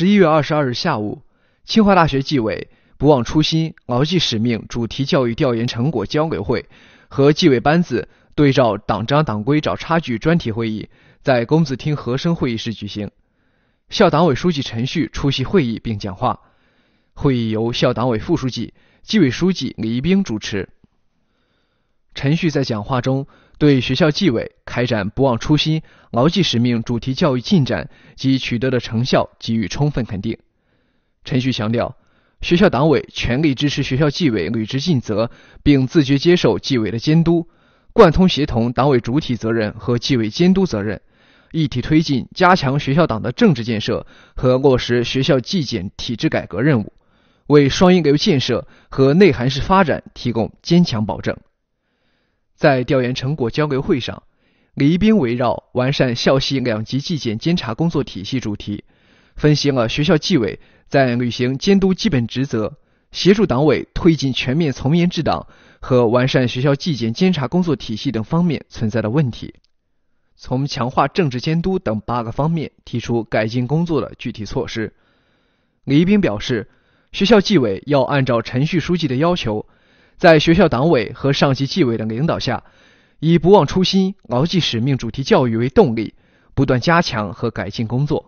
十一月二十二日下午，清华大学纪委“不忘初心、牢记使命”主题教育调研成果交流会和纪委班子对照党章党规找差距专题会议在公子厅和声会议室举行。校党委书记陈旭出席会议并讲话，会议由校党委副书记、纪委书记李一兵主持。陈旭在讲话中对学校纪委开展“不忘初心、牢记使命”主题教育进展及取得的成效给予充分肯定。陈旭强调，学校党委全力支持学校纪委履职尽责，并自觉接受纪委的监督，贯通协同党委主体责任和纪委监督责任，一体推进加强学校党的政治建设和落实学校纪检体制改革任务，为双一流建设和内涵式发展提供坚强保证。在调研成果交流会上，李一冰围绕完善校系两级纪检监察工作体系主题，分析了学校纪委在履行监督基本职责、协助党委推进全面从严治党、和完善学校纪检监察工作体系等方面存在的问题，从强化政治监督等八个方面提出改进工作的具体措施。李一冰表示，学校纪委要按照陈旭书记的要求。在学校党委和上级纪委的领导下，以不忘初心、牢记使命主题教育为动力，不断加强和改进工作。